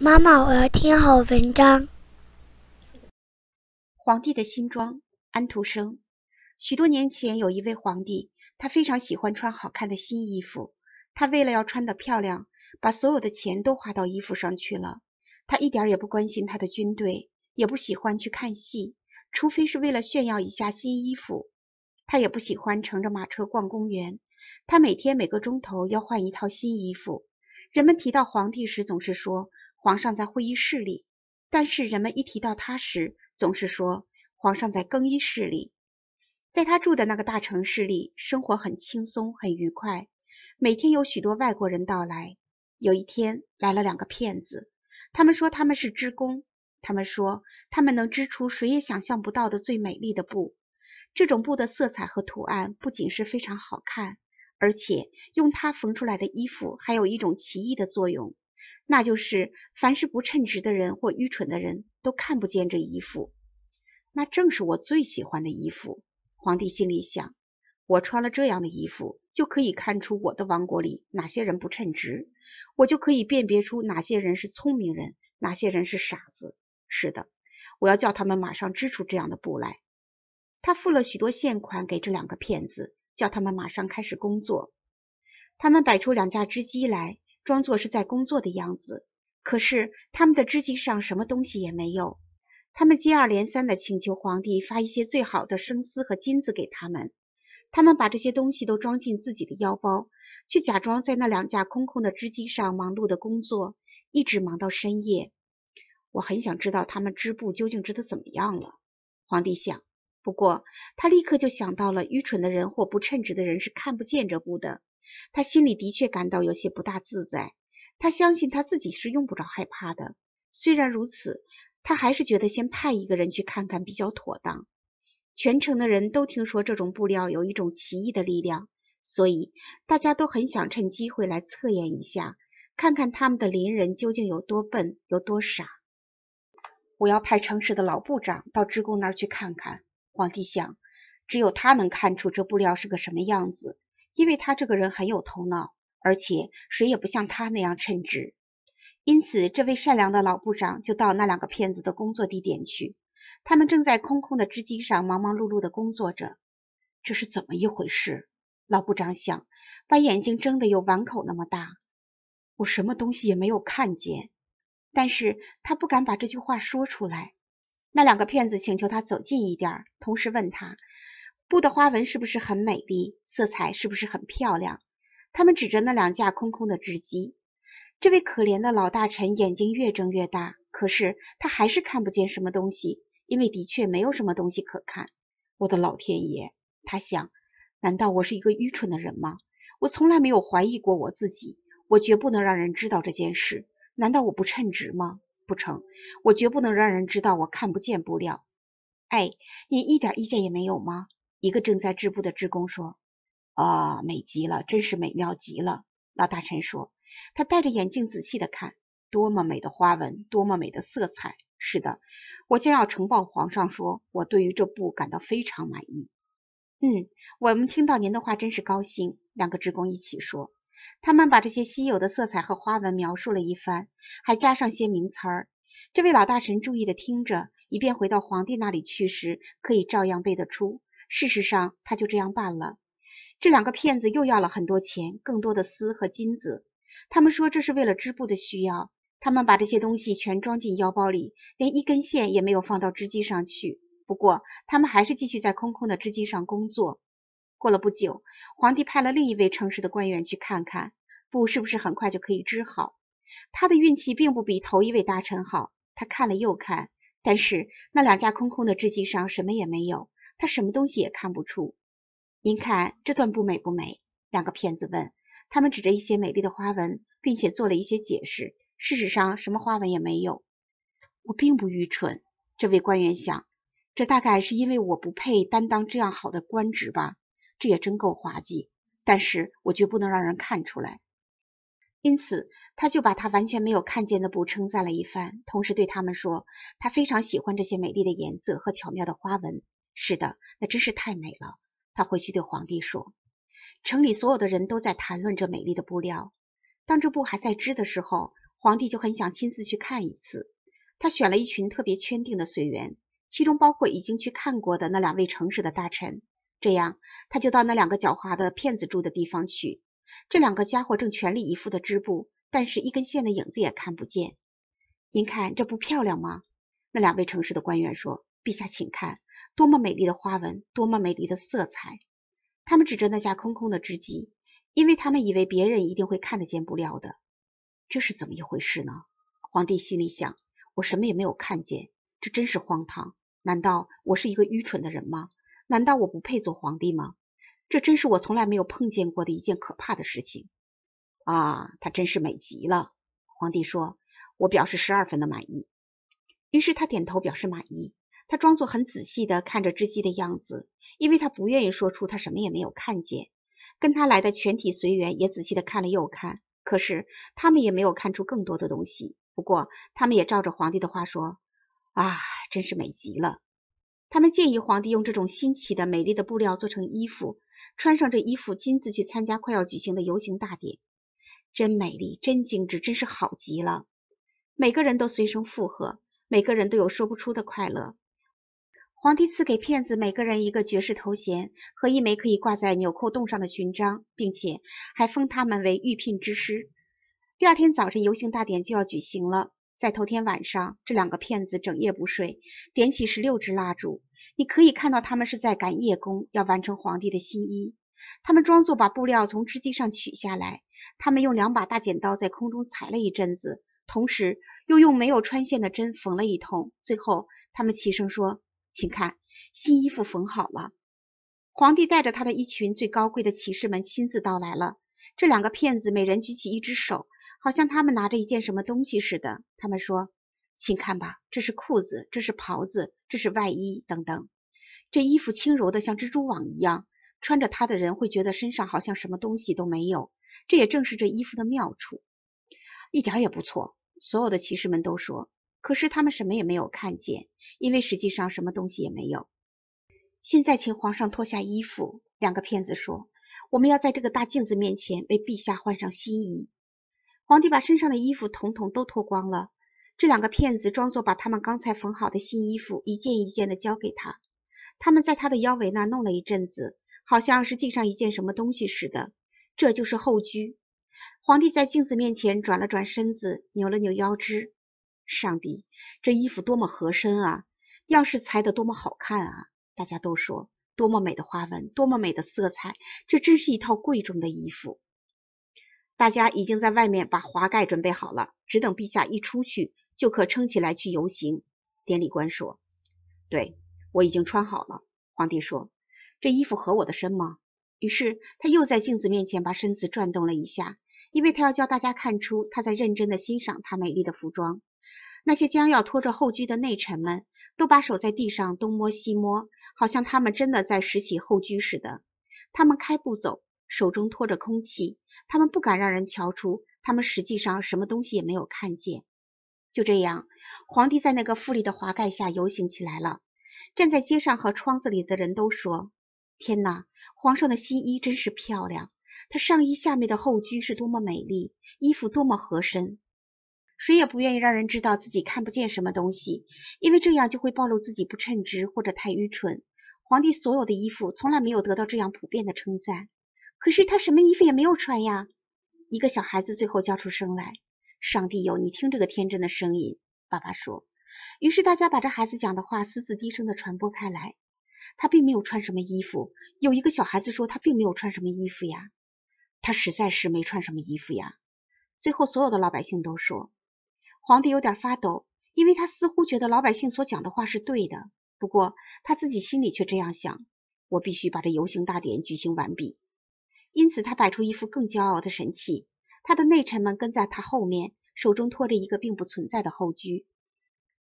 妈妈，我要听好文章。皇帝的新装，安徒生。许多年前，有一位皇帝，他非常喜欢穿好看的新衣服。他为了要穿的漂亮，把所有的钱都花到衣服上去了。他一点也不关心他的军队，也不喜欢去看戏，除非是为了炫耀一下新衣服。他也不喜欢乘着马车逛公园。他每天每个钟头要换一套新衣服。人们提到皇帝时，总是说。皇上在会议室里，但是人们一提到他时，总是说皇上在更衣室里。在他住的那个大城市里，生活很轻松，很愉快。每天有许多外国人到来。有一天来了两个骗子，他们说他们是织工，他们说他们能织出谁也想象不到的最美丽的布。这种布的色彩和图案不仅是非常好看，而且用它缝出来的衣服还有一种奇异的作用。那就是，凡是不称职的人或愚蠢的人都看不见这衣服。那正是我最喜欢的衣服。皇帝心里想：我穿了这样的衣服，就可以看出我的王国里哪些人不称职，我就可以辨别出哪些人是聪明人，哪些人是傻子。是的，我要叫他们马上织出这样的布来。他付了许多现款给这两个骗子，叫他们马上开始工作。他们摆出两架织机来。装作是在工作的样子，可是他们的织机上什么东西也没有。他们接二连三地请求皇帝发一些最好的生丝和金子给他们，他们把这些东西都装进自己的腰包，却假装在那两架空空的织机上忙碌的工作，一直忙到深夜。我很想知道他们织布究竟织得怎么样了，皇帝想。不过他立刻就想到了，愚蠢的人或不称职的人是看不见这布的。他心里的确感到有些不大自在。他相信他自己是用不着害怕的。虽然如此，他还是觉得先派一个人去看看比较妥当。全城的人都听说这种布料有一种奇异的力量，所以大家都很想趁机会来测验一下，看看他们的邻人究竟有多笨、有多傻。我要派城市的老部长到织工那儿去看看。皇帝想，只有他能看出这布料是个什么样子。因为他这个人很有头脑，而且谁也不像他那样称职，因此这位善良的老部长就到那两个骗子的工作地点去。他们正在空空的织机上忙忙碌碌地工作着。这是怎么一回事？老部长想，把眼睛睁得有碗口那么大。我什么东西也没有看见，但是他不敢把这句话说出来。那两个骗子请求他走近一点，同时问他。布的花纹是不是很美丽？色彩是不是很漂亮？他们指着那两架空空的织机。这位可怜的老大臣眼睛越睁越大，可是他还是看不见什么东西，因为的确没有什么东西可看。我的老天爷！他想，难道我是一个愚蠢的人吗？我从来没有怀疑过我自己。我绝不能让人知道这件事。难道我不称职吗？不成，我绝不能让人知道我看不见布料。哎，你一点意见也没有吗？一个正在织布的职工说：“啊，美极了，真是美妙极了。”老大臣说：“他戴着眼镜仔细的看，多么美的花纹，多么美的色彩。”是的，我将要呈报皇上，说我对于这布感到非常满意。嗯，我们听到您的话真是高兴。”两个职工一起说：“他们把这些稀有的色彩和花纹描述了一番，还加上些名词儿。”这位老大臣注意的听着，以便回到皇帝那里去时可以照样背得出。事实上，他就这样办了。这两个骗子又要了很多钱，更多的丝和金子。他们说这是为了织布的需要。他们把这些东西全装进腰包里，连一根线也没有放到织机上去。不过，他们还是继续在空空的织机上工作。过了不久，皇帝派了另一位诚实的官员去看看布是不是很快就可以织好。他的运气并不比头一位大臣好，他看了又看，但是那两架空空的织机上什么也没有。他什么东西也看不出。您看这段布美不美？两个骗子问，他们指着一些美丽的花纹，并且做了一些解释。事实上，什么花纹也没有。我并不愚蠢，这位官员想，这大概是因为我不配担当这样好的官职吧。这也真够滑稽。但是我绝不能让人看出来。因此，他就把他完全没有看见的布称赞了一番，同时对他们说，他非常喜欢这些美丽的颜色和巧妙的花纹。是的，那真是太美了。他回去对皇帝说：“城里所有的人都在谈论这美丽的布料。当这布还在织的时候，皇帝就很想亲自去看一次。他选了一群特别圈定的随员，其中包括已经去看过的那两位诚实的大臣。这样，他就到那两个狡猾的骗子住的地方去。这两个家伙正全力以赴地织布，但是一根线的影子也看不见。您看这不漂亮吗？”那两位诚实的官员说：“陛下，请看。”多么美丽的花纹，多么美丽的色彩！他们指着那架空空的织机，因为他们以为别人一定会看得见布料的。这是怎么一回事呢？皇帝心里想：我什么也没有看见，这真是荒唐！难道我是一个愚蠢的人吗？难道我不配做皇帝吗？这真是我从来没有碰见过的一件可怕的事情！啊，他真是美极了！皇帝说：“我表示十二分的满意。”于是他点头表示满意。他装作很仔细的看着织机的样子，因为他不愿意说出他什么也没有看见。跟他来的全体随员也仔细的看了又看，可是他们也没有看出更多的东西。不过他们也照着皇帝的话说：“啊，真是美极了！”他们建议皇帝用这种新奇的美丽的布料做成衣服，穿上这衣服亲自去参加快要举行的游行大典。真美丽，真精致，真是好极了！每个人都随声附和，每个人都有说不出的快乐。皇帝赐给骗子每个人一个绝世头衔和一枚可以挂在纽扣洞上的勋章，并且还封他们为御聘之师。第二天早晨，游行大典就要举行了。在头天晚上，这两个骗子整夜不睡，点起十六支蜡烛。你可以看到他们是在赶夜工，要完成皇帝的新衣。他们装作把布料从织机上取下来，他们用两把大剪刀在空中裁了一阵子，同时又用没有穿线的针缝了一通。最后，他们齐声说。请看，新衣服缝好了。皇帝带着他的一群最高贵的骑士们亲自到来了。这两个骗子每人举起一只手，好像他们拿着一件什么东西似的。他们说：“请看吧，这是裤子，这是袍子，这是外衣，等等。”这衣服轻柔的像蜘蛛网一样，穿着它的人会觉得身上好像什么东西都没有。这也正是这衣服的妙处，一点也不错。所有的骑士们都说。可是他们什么也没有看见，因为实际上什么东西也没有。现在，请皇上脱下衣服。两个骗子说：“我们要在这个大镜子面前为陛下换上新衣。”皇帝把身上的衣服统统都脱光了。这两个骗子装作把他们刚才缝好的新衣服一件一件的交给他。他们在他的腰围那弄了一阵子，好像是系上一件什么东西似的。这就是后裾。皇帝在镜子面前转了转身子，扭了扭腰肢。上帝，这衣服多么合身啊！要是裁得多么好看啊！大家都说多么美的花纹，多么美的色彩，这真是一套贵重的衣服。大家已经在外面把华盖准备好了，只等陛下一出去，就可撑起来去游行。典礼官说：“对我已经穿好了。”皇帝说：“这衣服合我的身吗？”于是他又在镜子面前把身子转动了一下，因为他要叫大家看出他在认真的欣赏他美丽的服装。那些将要拖着后裾的内臣们都把手在地上东摸西摸，好像他们真的在拾起后裾似的。他们开步走，手中拖着空气，他们不敢让人瞧出他们实际上什么东西也没有看见。就这样，皇帝在那个富丽的华盖下游行起来了。站在街上和窗子里的人都说：“天哪，皇上的新衣真是漂亮！他上衣下面的后裾是多么美丽，衣服多么合身。”谁也不愿意让人知道自己看不见什么东西，因为这样就会暴露自己不称职或者太愚蠢。皇帝所有的衣服从来没有得到这样普遍的称赞，可是他什么衣服也没有穿呀！一个小孩子最后叫出声来：“上帝有你，听这个天真的声音。”爸爸说。于是大家把这孩子讲的话私自低声的传播开来。他并没有穿什么衣服。有一个小孩子说：“他并没有穿什么衣服呀，他实在是没穿什么衣服呀。”最后，所有的老百姓都说。皇帝有点发抖，因为他似乎觉得老百姓所讲的话是对的。不过他自己心里却这样想：我必须把这游行大典举行完毕。因此，他摆出一副更骄傲的神气。他的内臣们跟在他后面，手中托着一个并不存在的后居，